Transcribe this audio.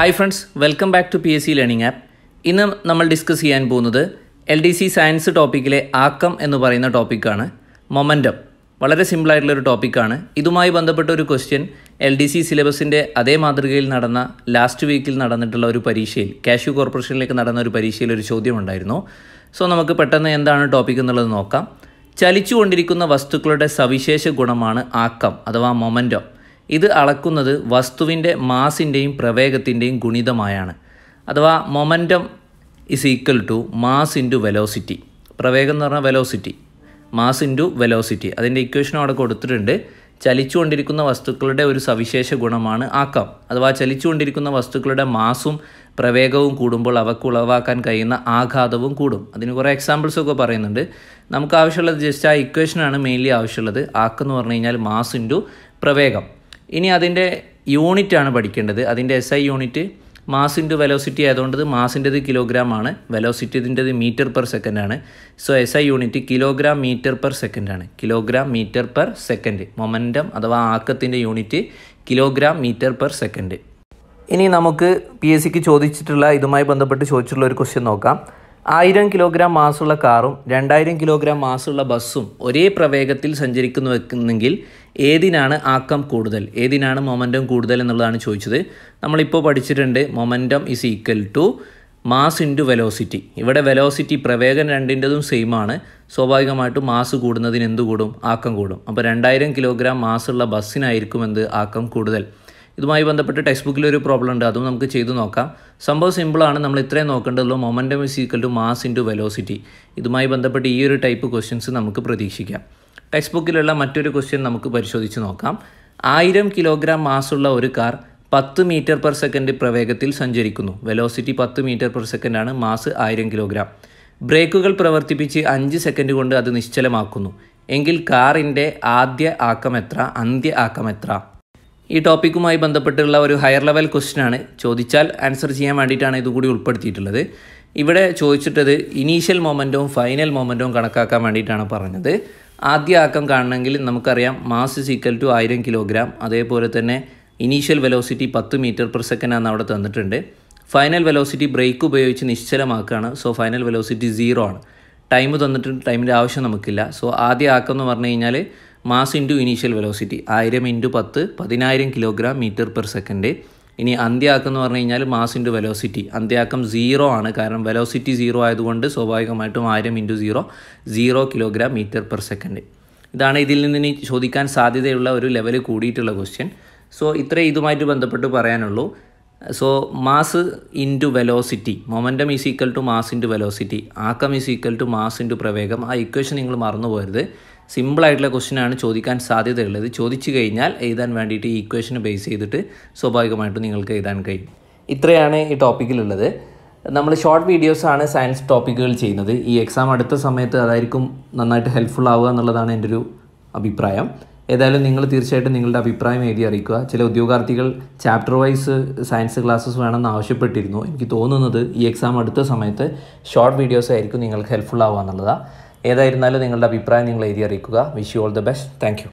hi friends welcome back to P S C learning app ഇന്ന് നമ്മൾ discuss ചെയ്യാൻ പോകുന്നത് എൽ ഡി സി സയൻസ് ടോപ്പിക്കിലെ ആക്കം എന്ന് പറയുന്ന ടോപ്പിക്കാണ് മൊമെൻറ്റം വളരെ സിമ്പിളായിട്ടുള്ളൊരു ടോപ്പിക്കാണ് ഇതുമായി ബന്ധപ്പെട്ട ഒരു ക്വസ്റ്റ്യൻ എൽ ഡി സി സിലബസിൻ്റെ അതേ മാതൃകയിൽ നടന്ന ലാസ്റ്റ് വീക്കിൽ നടന്നിട്ടുള്ള ഒരു പരീക്ഷയിൽ കാഷ്യൂ കോർപ്പറേഷനിലേക്ക് നടന്ന ഒരു പരീക്ഷയിൽ ഒരു ചോദ്യമുണ്ടായിരുന്നു സോ നമുക്ക് പെട്ടെന്ന് എന്താണ് ടോപ്പിക് എന്നുള്ളത് നോക്കാം ചലിച്ചുകൊണ്ടിരിക്കുന്ന വസ്തുക്കളുടെ സവിശേഷ ഗുണമാണ് ആക്കം അഥവാ മൊമെൻറ്റം ഇത് അളക്കുന്നത് വസ്തുവിൻ്റെ മാസിൻ്റെയും പ്രവേഗത്തിൻ്റെയും ഗുണിതമായാണ് അഥവാ momentum is equal to mass into velocity പ്രവേഗം എന്ന് പറഞ്ഞാൽ വെലോസിറ്റി മാസ് ഇൻറ്റു വെലോസിറ്റി അതിൻ്റെ ഇക്വേഷൻ അവിടെ കൊടുത്തിട്ടുണ്ട് ചലിച്ചുകൊണ്ടിരിക്കുന്ന വസ്തുക്കളുടെ ഒരു സവിശേഷ ഗുണമാണ് ആക്കം അഥവാ ചലിച്ചുകൊണ്ടിരിക്കുന്ന വസ്തുക്കളുടെ മാസും പ്രവേഗവും കൂടുമ്പോൾ അവക്ക് ഉളവാക്കാൻ കഴിയുന്ന ആഘാതവും കൂടും അതിന് കുറേ എക്സാമ്പിൾസൊക്കെ പറയുന്നുണ്ട് നമുക്ക് ആവശ്യമുള്ളത് ജസ്റ്റ് ആ ഇക്വേഷനാണ് മെയിൻലി ആവശ്യമുള്ളത് ആക്കം എന്ന് പറഞ്ഞു കഴിഞ്ഞാൽ മാസ് ഇൻറ്റു പ്രവേഗം ഇനി അതിൻ്റെ യൂണിറ്റാണ് പഠിക്കേണ്ടത് അതിൻ്റെ S I unit mass into velocity ആയതുകൊണ്ട് മാസിൻ്റെത് കിലോഗ്രാം ആണ് ഇതിൻ്റെത് മീറ്റർ പെർ സെക്കൻഡ് ആണ് so S I unit kilogram metre per second ആണ് kilogram metre per second momentum അഥവാ ആക്കത്തിൻ്റെ unit kilogram metre per second ഇനി നമുക്ക് പി എസ് സിക്ക് ചോദിച്ചിട്ടുള്ള ഇതുമായി ബന്ധപ്പെട്ട് ചോദിച്ചിട്ടുള്ള ഒരു ക്വസ്റ്റ്യൻ നോക്കാം ആയിരം കിലോഗ്രാം മാസുള്ള കാറും രണ്ടായിരം കിലോഗ്രാം മാസുള്ള ബസ്സും ഒരേ പ്രവേഗത്തിൽ സഞ്ചരിക്കുന്നു വെക്കുന്നെങ്കിൽ ഏതിനാണ് ആക്കം കൂടുതൽ ഏതിനാണ് മൊമെൻറ്റം കൂടുതൽ എന്നുള്ളതാണ് ചോദിച്ചത് നമ്മളിപ്പോൾ പഠിച്ചിട്ടുണ്ട് momentum is equal to mass into velocity ഇവിടെ വെലോസിറ്റി പ്രവേഗം രണ്ടിൻ്റെതും സെയിം ആണ് സ്വാഭാവികമായിട്ടും മാസ് കൂടുന്നതിന് എന്ത് കൂടും ആക്കം കൂടും അപ്പോൾ രണ്ടായിരം കിലോഗ്രാം മാസുള്ള ബസ്സിനായിരിക്കും എന്ത് ആക്കം കൂടുതൽ ഇതുമായി ബന്ധപ്പെട്ട് ടെക്സ്റ്റ് ബുക്കിൽ ഒരു പ്രോബ്ലം ഉണ്ട് അതും നമുക്ക് ചെയ്തു നോക്കാം സംഭവം സിമ്പിളാണ് നമ്മൾ ഇത്രയും നോക്കേണ്ടതുള്ളൂ momentum is equal to mass into velocity ഇതുമായി ബന്ധപ്പെട്ട് ഈ ഒരു ടൈപ്പ് ക്വസ്റ്റ്യൻസ് നമുക്ക് പ്രതീക്ഷിക്കാം ടെക്സ്റ്റ് ബുക്കിലുള്ള മറ്റൊരു ക്വസ്റ്റ്യൻ നമുക്ക് പരിശോധിച്ച് നോക്കാം ആയിരം കിലോഗ്രാം മാസുള്ള ഒരു കാർ പത്ത് മീറ്റർ പെർ സെക്കൻഡ് പ്രവേഗത്തിൽ സഞ്ചരിക്കുന്നു വെലോസിറ്റി പത്ത് മീറ്റർ പെർ സെക്കൻഡാണ് മാസ് ആയിരം കിലോഗ്രാം ബ്രേക്കുകൾ പ്രവർത്തിപ്പിച്ച് അഞ്ച് സെക്കൻഡ് കൊണ്ട് അത് നിശ്ചലമാക്കുന്നു എങ്കിൽ കാറിൻ്റെ ആദ്യ ആക്കം എത്ര അന്ത്യ ആക്കം എത്ര ഈ ടോപ്പിക്കുമായി ബന്ധപ്പെട്ടുള്ള ഒരു ഹയർ ലെവൽ ക്വസ്റ്റ്യൻ ആണ് ചോദിച്ചാൽ ആൻസർ ചെയ്യാൻ വേണ്ടിയിട്ടാണ് ഇതുകൂടി ഉൾപ്പെടുത്തിയിട്ടുള്ളത് ഇവിടെ ചോദിച്ചിട്ടത് ഇനീഷ്യൽ മൊമെൻറ്റും ഫൈനൽ മൊമെൻറ്റും കണക്കാക്കാൻ വേണ്ടിയിട്ടാണ് പറഞ്ഞത് ആദ്യ ആക്കം കാണണമെങ്കിൽ നമുക്കറിയാം മാസ് ഈക്വൽ ടു ആയിരം കിലോഗ്രാം അതേപോലെ തന്നെ ഇനീഷ്യൽ വെലോസിറ്റി പത്ത് മീറ്റർ പെർ സെക്കൻഡ് ആണ് അവിടെ തന്നിട്ടുണ്ട് ഫൈനൽ വെലോസിറ്റി ബ്രേക്ക് ഉപയോഗിച്ച് നിശ്ചലമാക്കുകയാണ് സോ ഫൈനൽ വെലോസിറ്റി സീറോ ആണ് ടൈം തന്നിട്ട് ടൈമിൻ്റെ ആവശ്യം നമുക്കില്ല സോ ആദ്യ ആക്കം എന്ന് പറഞ്ഞു കഴിഞ്ഞാൽ മാസ് ഇൻറ്റു ഇനീഷ്യൽ വെലോസിറ്റി ആയിരം ഇൻറ്റു പത്ത് പതിനായിരം കിലോഗ്രാം മീറ്റർ പെർ സെക്കൻഡ് ഇനി അന്ത്യാക്കം എന്ന് പറഞ്ഞു കഴിഞ്ഞാൽ മാസ് ഇൻറ്റു വെലോസിറ്റി അന്ത്യാക്കം സീറോ ആണ് കാരണം വെലോസിറ്റി സീറോ ആയതുകൊണ്ട് സ്വാഭാവികമായിട്ടും ആയിരം into zero zero kilogram metre per second ഇതാണ് ഇതിൽ നിന്ന് ഇനി ചോദിക്കാൻ സാധ്യതയുള്ള ഒരു ലെവൽ കൂടിയിട്ടുള്ള ക്വസ്റ്റ്യൻ സോ ഇത്രേ ഇതുമായിട്ട് ബന്ധപ്പെട്ട് പറയാനുള്ളൂ so mass into velocity momentum is equal to mass into velocity ആക്കം is equal to mass into പ്രവേഗം ആ ഇക്വേഷൻ നിങ്ങൾ മറന്നു പോരുത് സിമ്പിളായിട്ടുള്ള ആണ് ചോദിക്കാൻ സാധ്യതയുള്ളത് ചോദിച്ചു കഴിഞ്ഞാൽ എഴുതാൻ വേണ്ടിയിട്ട് ഈ ഇക്വേഷന് ബേസ് ചെയ്തിട്ട് സ്വാഭാവികമായിട്ടും നിങ്ങൾക്ക് എഴുതാൻ കഴിയും ഇത്രയാണ് ഈ ടോപ്പിക്കിലുള്ളത് നമ്മൾ ഷോർട്ട് വീഡിയോസാണ് സയൻസ് ടോപ്പിക്കുകൾ ചെയ്യുന്നത് ഈ എക്സാം അടുത്ത സമയത്ത് അതായിരിക്കും നന്നായിട്ട് ഹെൽപ്ഫുൾ ആവുക എന്നുള്ളതാണ് എൻ്റെ ഒരു അഭിപ്രായം ഏതായാലും നിങ്ങൾ തീർച്ചയായിട്ടും നിങ്ങളുടെ അഭിപ്രായം എഴുതി അറിയിക്കുക ചില ഉദ്യോഗാർത്ഥികൾ ചാപ്റ്റർ വൈസ് സയൻസ് ക്ലാസ്സസ് വേണമെന്ന് ആവശ്യപ്പെട്ടിരുന്നു എനിക്ക് തോന്നുന്നത് ഈ എക്സാം അടുത്ത സമയത്ത് ഷോർട്ട് വീഡിയോസ് ആയിരിക്കും നിങ്ങൾക്ക് ഹെൽപ്ഫുൾ ആവുക എന്നുള്ളതാണ് ഏതായിരുന്നാലും നിങ്ങളുടെ അഭിപ്രായം നിങ്ങൾ എഴുതി അറിയിക്കുക wish you all the best thank